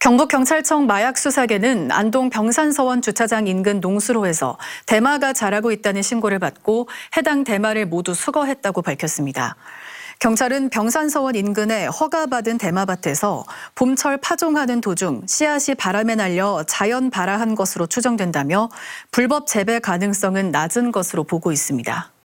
경북경찰청 마약수사계는 안동 병산서원 주차장 인근 농수로에서 대마가 자라고 있다는 신고를 받고 해당 대마를 모두 수거했다고 밝혔습니다. 경찰은 병산서원 인근의 허가받은 대마밭에서 봄철 파종하는 도중 씨앗이 바람에 날려 자연 발화한 것으로 추정된다며 불법 재배 가능성은 낮은 것으로 보고 있습니다.